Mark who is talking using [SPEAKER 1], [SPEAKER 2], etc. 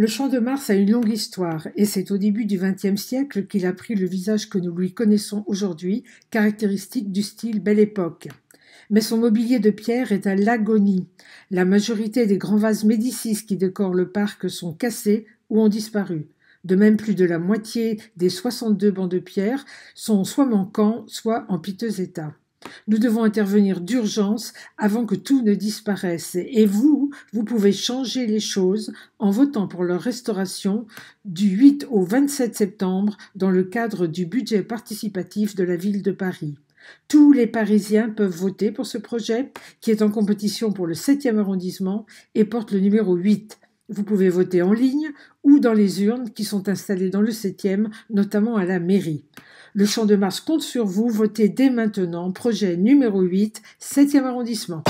[SPEAKER 1] Le champ de Mars a une longue histoire, et c'est au début du XXe siècle qu'il a pris le visage que nous lui connaissons aujourd'hui, caractéristique du style Belle Époque. Mais son mobilier de pierre est à l'agonie. La majorité des grands vases Médicis qui décorent le parc sont cassés ou ont disparu. De même, plus de la moitié des 62 bancs de pierre sont soit manquants, soit en piteux état. Nous devons intervenir d'urgence avant que tout ne disparaisse. Et vous, vous pouvez changer les choses en votant pour leur restauration du 8 au 27 septembre dans le cadre du budget participatif de la ville de Paris. Tous les Parisiens peuvent voter pour ce projet qui est en compétition pour le 7e arrondissement et porte le numéro 8. Vous pouvez voter en ligne ou dans les urnes qui sont installées dans le 7e, notamment à la mairie. Le Champ de Mars compte sur vous. Votez dès maintenant. Projet numéro 8, 7e arrondissement.